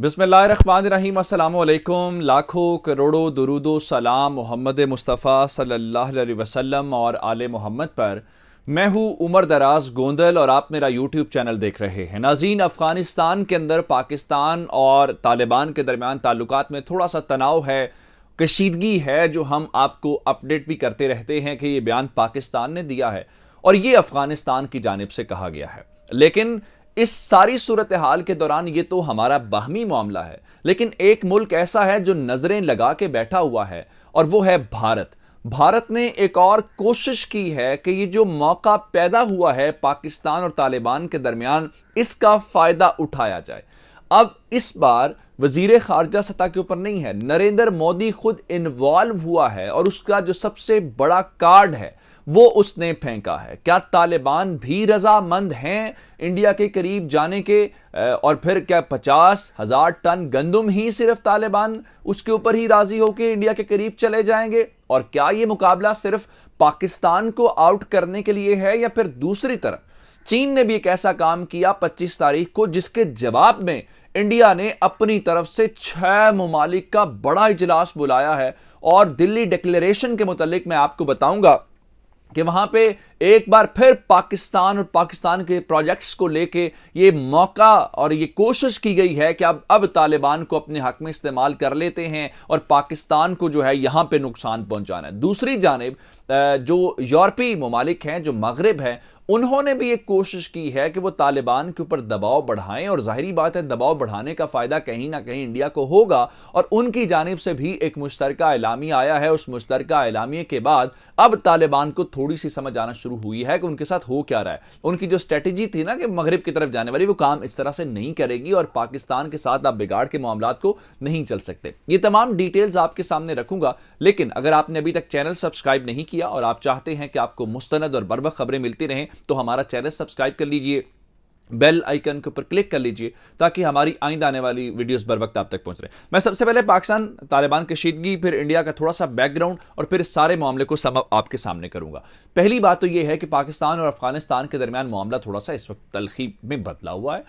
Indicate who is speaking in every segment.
Speaker 1: बिसमीम लाखों करोड़ों दरुदो सलाम मोहम्मद मुस्तफ़ा सल्लल्लाहु अलैहि वसल्लम और आल मोहम्मद पर मैं हूँ उमर दराज गोंदल और आप मेरा यूट्यूब चैनल देख रहे हैं नाजीन अफ़गानिस्तान के अंदर पाकिस्तान और तालिबान के दरमियान ताल्लुक में थोड़ा सा तनाव है कशीदगी है जो हम आपको अपडेट भी करते रहते हैं कि ये बयान पाकिस्तान ने दिया है और ये अफ़गानिस्तान की जानब से कहा गया है लेकिन इस सारी सूरत हाल के दौरान ये तो हमारा बाहमी मामला है लेकिन एक मुल्क ऐसा है जो नज़रें लगा के बैठा हुआ है और वो है भारत भारत ने एक और कोशिश की है कि ये जो मौका पैदा हुआ है पाकिस्तान और तालिबान के दरमियान इसका फ़ायदा उठाया जाए अब इस बार वजीर खारजा सतह के ऊपर नहीं है नरेंद्र मोदी खुद इन्वॉल्व हुआ है और उसका जो सबसे बड़ा कार्ड है वो उसने फेंका है क्या तालिबान भी रजामंद हैं इंडिया के करीब जाने के और फिर क्या पचास हजार टन गंदम ही सिर्फ तालिबान उसके ऊपर ही राजी होकर इंडिया के करीब चले जाएंगे और क्या ये मुकाबला सिर्फ पाकिस्तान को आउट करने के लिए है या फिर दूसरी तरफ चीन ने भी एक ऐसा काम किया 25 तारीख को जिसके जवाब में इंडिया ने अपनी तरफ से छह ममालिक का बड़ा इजलास बुलाया है और दिल्ली डिक्लेरेशन के मुतालिक मैं आपको बताऊंगा कि वहां पे एक बार फिर पाकिस्तान और पाकिस्तान के प्रोजेक्ट्स को लेके ये मौका और ये कोशिश की गई है कि अब अब तालिबान को अपने हक में इस्तेमाल कर लेते हैं और पाकिस्तान को जो है यहाँ पे नुकसान पहुंचाना है दूसरी जानब जो यूरोपीय ममालिक हैं जो मगरब हैं उन्होंने भी एक कोशिश की है कि वो तालिबान के ऊपर दबाव बढ़ाएं और जाहरी बात है दबाव बढ़ाने का फ़ायदा कहीं ना कहीं इंडिया को होगा और उनकी जानब से भी एक मुश्तर एलामी आया है उस मुश्तर एलामी के बाद अब तालिबान को थोड़ी सी समझ आना शुरू हुई है कि उनके साथ हो क्या रहा है उनकी जो स्ट्रेटेजी थी ना कि मगरब की तरफ जाने वाली वो काम इस तरह से नहीं करेगी और पाकिस्तान के साथ आप बिगाड़ के मामला को नहीं चल सकते ये तमाम डिटेल्स आपके सामने रखूंगा लेकिन अगर आपने अभी तक चैनल सब्सक्राइब नहीं किया और आप चाहते हैं कि आपको मुस्तंद और बरबक खबरें मिलती रहें तो हमारा चैनल सब्सक्राइब कर लीजिए बेल आइकन के ऊपर क्लिक कर लीजिए ताकि हमारी आइंद आने वाली वीडियोस बर वक्त आप तक पहुंच रहे मैं सबसे पहले पाकिस्तान तालिबान कशीदगी फिर इंडिया का थोड़ा सा बैकग्राउंड और फिर इस सारे मामले को सम आपके सामने करूंगा पहली बात तो यह है कि पाकिस्तान और अफगानिस्तान के दरमियान मामला थोड़ा सा इस वक्त तलखी में बदला हुआ है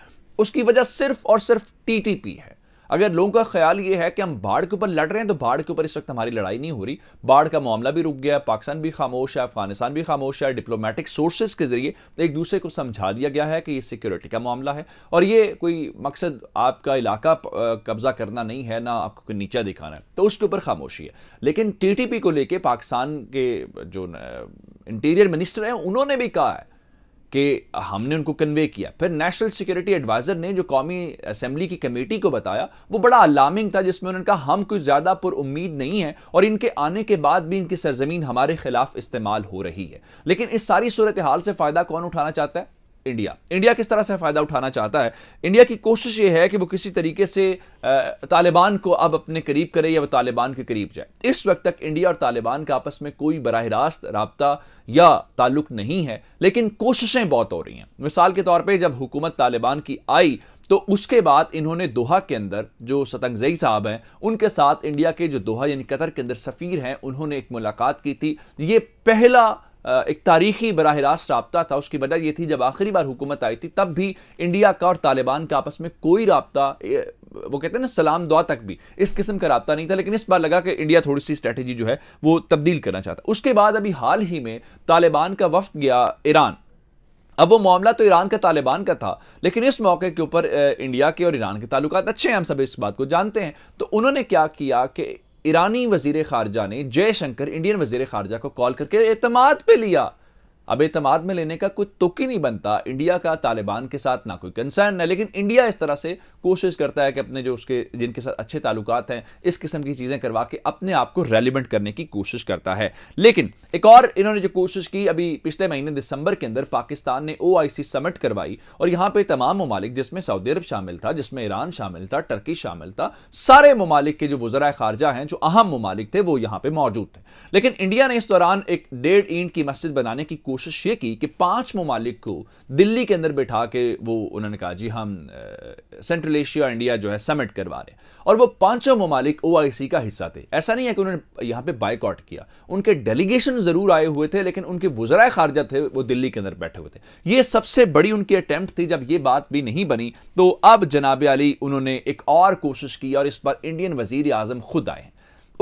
Speaker 1: उसकी वजह सिर्फ और सिर्फ टी है अगर लोगों का ख्याल ये है कि हम बाढ़ के ऊपर लड़ रहे हैं तो बाढ़ के ऊपर इस वक्त हमारी लड़ाई नहीं हो रही बाढ़ का मामला भी रुक गया है पाकिस्तान भी खामोश है अफगानिस्तान भी खामोश है डिप्लोमेटिक सोर्सेज के जरिए एक दूसरे को समझा दिया गया है कि ये सिक्योरिटी का मामला है और ये कोई मकसद आपका इलाका कब्जा करना नहीं है ना आपको कोई नीचा दिखाना है तो उसके ऊपर खामोशी है लेकिन टी को लेकर पाकिस्तान के जो इंटीरियर मिनिस्टर हैं उन्होंने भी कहा है कि हमने उनको कन्वे किया फिर नेशनल सिक्योरिटी एडवाइज़र ने जो कौमी असम्बली की कमेटी को बताया वो बड़ा अलार्मिंग था जिसमें उन्होंने कहा हम कुछ ज़्यादा उम्मीद नहीं है और इनके आने के बाद भी इनकी सरजमीन हमारे खिलाफ इस्तेमाल हो रही है लेकिन इस सारी सूरत हाल से फ़ायदा कौन उठाना चाहता है इंडिया इंडिया किस तरह से फ़ायदा उठाना चाहता है इंडिया की कोशिश यह है कि वो किसी तरीके से तालिबान को अब अपने करीब करे या वो तालिबान के करीब जाए इस वक्त तक इंडिया और तालिबान का आपस में कोई बरह रास्त रबता या ताल्लुक नहीं है लेकिन कोशिशें बहुत हो रही हैं मिसाल के तौर पर जब हुकूमत तालिबान की आई तो उसके बाद इन्होंने दोहा के अंदर जो सतंगजई साहब हैं उनके साथ इंडिया के जो दोहा यानी कतर के अंदर सफ़ीर हैं उन्होंने एक मुलाकात की थी ये पहला एक तारीखी बरह रास्त रबता था उसकी वजह यह थी जब आखिरी बार हुकूमत आई थी तब भी इंडिया का और तालिबान का आपस में कोई रबता वो कहते हैं ना सलाम दुआ तक भी इस किस्म का रबता नहीं था लेकिन इस बार लगा कि इंडिया थोड़ी सी स्ट्रेटजी जो है वो तब्दील करना चाहता उसके बाद अभी हाल ही में तालिबान का वफद गया ईरान अब वो मामला तो ईरान का तालिबान का था लेकिन इस मौके के ऊपर इंडिया के और ईरान के ताल्लुक अच्छे हैं हम सब इस बात को जानते हैं तो उन्होंने क्या किया कि ईरानी वजीर खारजा ने जयशंकर इंडियन वजीर खारजा को कॉल करके एतमाद पे लिया अब एतमाद में लेने का कोई तुक ही नहीं बनता इंडिया का तालिबान के साथ ना कोई कंसर्न है लेकिन इंडिया इस तरह से कोशिश करता है कि अपने जो उसके जिनके साथ अच्छे ताल्लुक हैं इस किस्म की चीज़ें करवा के अपने आप को रेलिवेंट करने की कोशिश करता है लेकिन एक और इन्होंने जो कोशिश की अभी पिछले महीने दिसंबर के अंदर पाकिस्तान ने ओ समिट करवाई और यहाँ पर तमाम ममालिक जिसमें सऊदी अरब शामिल था जिसमें ईरान शामिल था टर्की शामिल था सारे ममालिक के जो वजरा खारजा हैं जो अहम ममालिक थे वो यहाँ पर मौजूद थे लेकिन इंडिया ने इस दौरान एक डेढ़ ईंट की मस्जिद बनाने की कोशिश कोशिश ये की कि पांच ममालिक को दिल्ली के अंदर बैठा के वो उन्होंने कहा जी हम सेंट्रल एशिया इंडिया जो है समिट करवा रहे हैं और वो पांचों ममालिक ओ का हिस्सा थे ऐसा नहीं है कि उन्होंने यहाँ पे बाइकआउट किया उनके डेलीगेशन ज़रूर आए हुए थे लेकिन उनके वजरा खारजा थे वो दिल्ली के अंदर बैठे हुए थे ये सबसे बड़ी उनकी अटैम्प्ट थी जब ये बात भी नहीं बनी तो अब जनाब अली उन्होंने एक और कोशिश की और इस बार इंडियन वजीर आजम खुद आए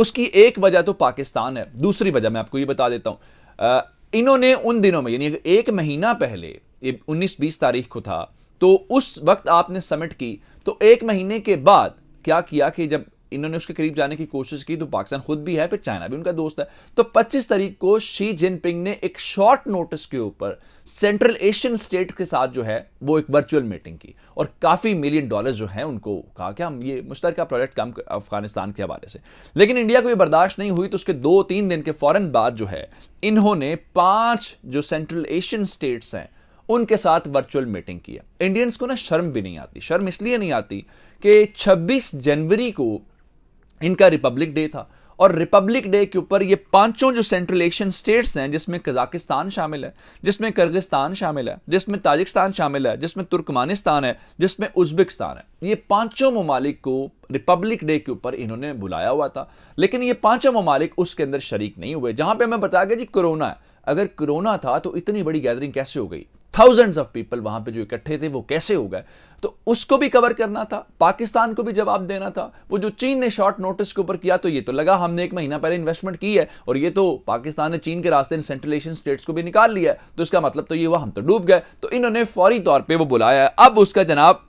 Speaker 1: उसकी एक वजह तो पाकिस्तान है दूसरी वजह मैं आपको ये बता देता हूँ इन्होंने उन दिनों में यानी एक महीना पहले ये उन्नीस बीस तारीख को था तो उस वक्त आपने समिट की तो एक महीने के बाद क्या किया कि जब इन्होंने उसके करीब जाने की कोशिश की तो पाकिस्तान खुद भी है फिर चाइना भी उनका दोस्त है तो 25 तारीख को शी जिनपिंग ने एक शॉर्ट नोटिस के ऊपर सेंट्रल एशियन स्टेट के साथ जो है वो एक वर्चुअल मीटिंग की और काफ़ी मिलियन डॉलर जो हैं उनको कहा कि हम ये मुश्तर का प्रोजेक्ट काम अफगानिस्तान के हवाले से लेकिन इंडिया को यह बर्दाश्त नहीं हुई तो उसके दो तीन दिन के फ़ौरन बाद जो है इन्होंने पांच जो सेंट्रल एशियन स्टेट्स हैं उनके साथ वर्चुअल मीटिंग की है इंडियंस को ना शर्म भी नहीं आती शर्म इसलिए नहीं आती कि 26 जनवरी को इनका रिपब्लिक डे था और रिपब्लिक डे के ऊपर ये पांचों जो सेंट्रल एशियन स्टेट्स हैं जिसमें कजाकिस्तान शामिल है जिसमें कर्गिस्तान शामिल है जिसमें ताजिकिस्तान शामिल है जिसमें तुर्कमानिस्तान है जिसमें उज्बेकिस्तान है ये पांचों ममालिक को रिपब्लिक डे के ऊपर इन्होंने बुलाया हुआ था लेकिन ये पांचों ममालिक उसके अंदर शरीक नहीं हुए जहां पर हमें बताया गया जी कोरोना है अगर कोरोना था तो इतनी बड़ी गैदरिंग कैसे हो गई थाउजेंड्स ऑफ पीपल वहां पे जो इकट्ठे थे वो कैसे हो गए तो उसको भी कवर करना था पाकिस्तान को भी जवाब देना था वो जो चीन ने शॉर्ट नोटिस के ऊपर किया तो ये तो लगा हमने एक महीना पहले इन्वेस्टमेंट की है और ये तो पाकिस्तान ने चीन के रास्ते इन सेंट्रल एशियन स्टेट्स को भी निकाल लिया है तो इसका मतलब तो ये हुआ हम तो डूब गए तो इन्होंने फौरी तौर पर वो बुलाया अब उसका जनाब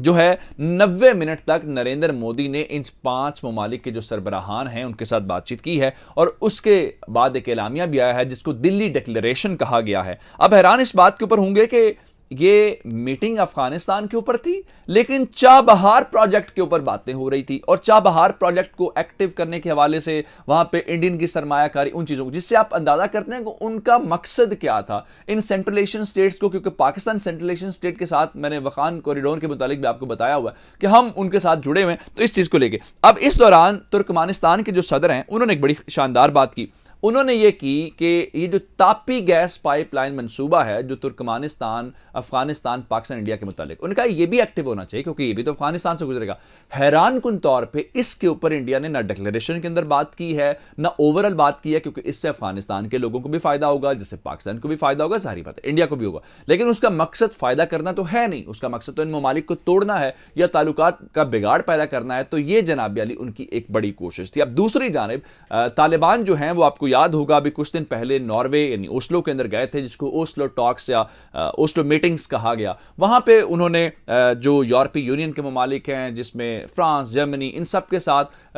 Speaker 1: जो है 90 मिनट तक नरेंद्र मोदी ने इन पांच ममालिक के जो सरबराहान हैं उनके साथ बातचीत की है और उसके बाद एक एलामिया भी आया है जिसको दिल्ली डिक्लेरेशन कहा गया है अब हैरान इस बात के ऊपर होंगे कि ये मीटिंग अफगानिस्तान के ऊपर थी लेकिन चाबहार प्रोजेक्ट के ऊपर बातें हो रही थी और चाबहार प्रोजेक्ट को एक्टिव करने के हवाले से वहां पे इंडियन की सरमायाकारी उन चीज़ों को जिससे आप अंदाजा करते हैं कि उनका मकसद क्या था इन सेंट्रल एशियन स्टेट्स को क्योंकि पाकिस्तान सेंट्रल एशियन स्टेट के साथ मैंने वखान कॉरिडोर के मुतालिक भी आपको बताया हुआ कि हम उनके साथ जुड़े हुए हैं तो इस चीज़ को लेकर अब इस दौरान तुर्कमानिस्तान के जो सदर हैं उन्होंने एक बड़ी शानदार बात की उन्होंने ये की कि ये जो तापी गैस पाइपलाइन मंसूबा है जो तुर्कमानिस्तान अफगानिस्तान पाकिस्तान इंडिया के मुतालिक उनका ये भी एक्टिव होना चाहिए क्योंकि ये भी तो अफगानिस्तान से गुजरेगा हैरान कन तौर पर इसके ऊपर इंडिया ने ना डिक्लेरेशन के अंदर बात की है ना ओवरऑल बात की है क्योंकि इससे अफगानिस्तान के लोगों को भी फायदा होगा जिससे पाकिस्तान को भी फायदा होगा सारी बात है इंडिया को भी होगा लेकिन उसका मकसद फायदा करना तो है नहीं उसका मकसद तो इन ममालिक को तोड़ना है या ताल्लुक का बिगाड़ पैदा करना है तो ये जनाब अली उनकी एक बड़ी कोशिश थी अब दूसरी जानब तालिबान जो है वो आपको याद होगा अभी कुछ दिन पहले नॉर्वे यानी ओस्लो के अंदर गए थे जिसको ओस्लो टॉक्स या ओस्लो मीटिंग्स कहा गया वहां पे उन्होंने जो यूरोपीय यूनियन के ममालिक हैं जिसमें फ्रांस जर्मनी इन सब के साथ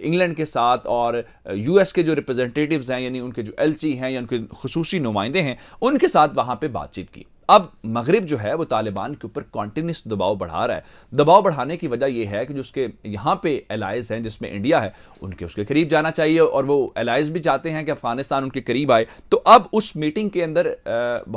Speaker 1: इंग्लैंड के साथ और यूएस के जो रिप्रेजेंटेटिव्स हैं यानी उनके जो एलची हैं या उनके खसूसी नुमाइंदे हैं उनके साथ वहां पर बातचीत की अब मगरब जो है वो तालिबान के ऊपर कॉन्टीन्यूस दबाव बढ़ा रहा है दबाव बढ़ाने की वजह यह है कि जो उसके यहाँ पे एलाइज हैं जिसमें इंडिया है उनके उसके करीब जाना चाहिए और वो एलाइज भी चाहते हैं कि अफगानिस्तान उनके करीब आए तो अब उस मीटिंग के अंदर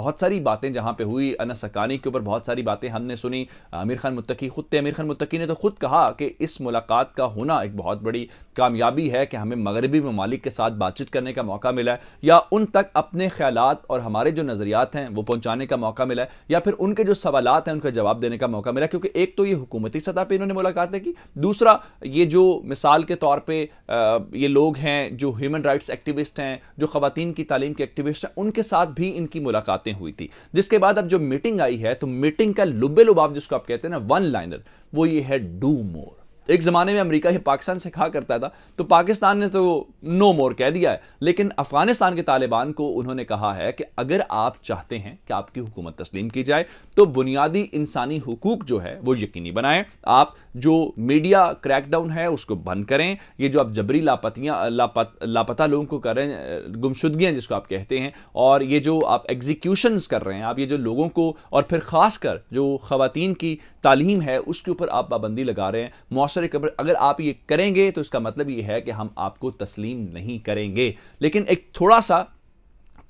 Speaker 1: बहुत सारी बातें जहाँ पर हुई अनस सकानी के ऊपर बहुत सारी बातें हमने सुनी आमिर खान मुतकी खुद आमिर खान मुतकी ने तो खुद कहा कि इस मुलाकात का होना एक बहुत बड़ी कामयाबी है कि हमें मगरबी ममालिक के साथ बातचीत करने का मौका मिला है या उन तक अपने ख्याल और हमारे जो नज़रियात हैं वो पहुँचाने का मौका मौका मिला है या फिर उनके जो सवाल हैं उनका जवाब देने का मौका मिला क्योंकि एक तो ये हुकूमती सतह पर इन्होंने मुलाकातें की दूसरा ये जो मिसाल के तौर पर ये लोग हैं जो ह्यूमन राइट्स एक्टिविस्ट हैं जो खुवान की तालीम के एक्टिविस्ट हैं उनके साथ भी इनकी मुलाकातें हुई थी जिसके बाद अब जो मीटिंग आई है तो मीटिंग का लुबे लुबाव जिसको आप कहते हैं ना वन लाइनर वो ये है डू मोर एक ज़माने में अमेरिका ही पाकिस्तान से खा करता था तो पाकिस्तान ने तो नो मोर कह दिया है लेकिन अफ़गानिस्तान के तालिबान को उन्होंने कहा है कि अगर आप चाहते हैं कि आपकी हुकूमत तस्लीम की जाए तो बुनियादी इंसानी हकूक जो है वो यकीनी बनाएं आप जो मीडिया क्रैकडाउन है उसको बंद करें ये जो आप जबरी लापतियाँ लापत लापता लोगों को कर रहे हैं गुमशुदगियाँ जिसको आप कहते हैं और ये जो आप एग्जीक्यूशन कर रहे हैं आप ये जो लोगों को और फिर खासकर जो ख़वान की तालीम है उसके ऊपर आप पाबंदी लगा रहे हैं मौसर के अगर आप ये करेंगे तो इसका मतलब ये है कि हम आपको तस्लीम नहीं करेंगे लेकिन एक थोड़ा सा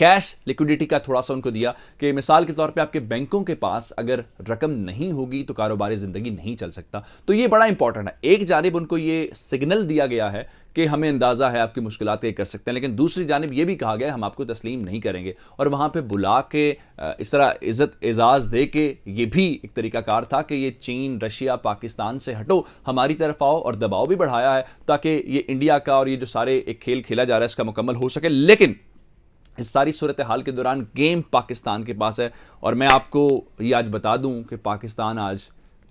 Speaker 1: कैश लिक्विडिटी का थोड़ा सा उनको दिया कि मिसाल के तौर पे आपके बैंकों के पास अगर रकम नहीं होगी तो कारोबारी ज़िंदगी नहीं चल सकता तो ये बड़ा इंपॉर्टेंट है एक जानब उनको ये सिग्नल दिया गया है कि हमें अंदाज़ा है आपकी मुश्किल ये कर सकते हैं लेकिन दूसरी जानब यह भी कहा गया हम आपको तस्लीम नहीं करेंगे और वहाँ पर बुला के इस तरह इज़्ज़त एजाज़ दे के ये भी एक तरीकाकार था कि ये चीन रशिया पाकिस्तान से हटो हमारी तरफ आओ और दबाव भी बढ़ाया है ताकि ये इंडिया का और ये जो सारे एक खेल खेला जा रहा है इसका मुकम्मल हो सके लेकिन इस सारी सूरत हाल के दौरान गेम पाकिस्तान के पास है और मैं आपको ये आज बता दूं कि पाकिस्तान आज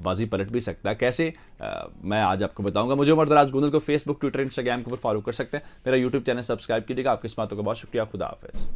Speaker 1: बाजी पलट भी सकता है कैसे आ, मैं आज आपको बताऊंगा मुझे उम्र दराज गुंदल को फेसबुक ट्विटर इंस्टाग्राम के ऊपर फॉलो कर सकते हैं मेरा यूट्यूब चैनल सब्सक्राइब कीजिएगा आपकी इस बातों का बहुत शुक्रिया खुदा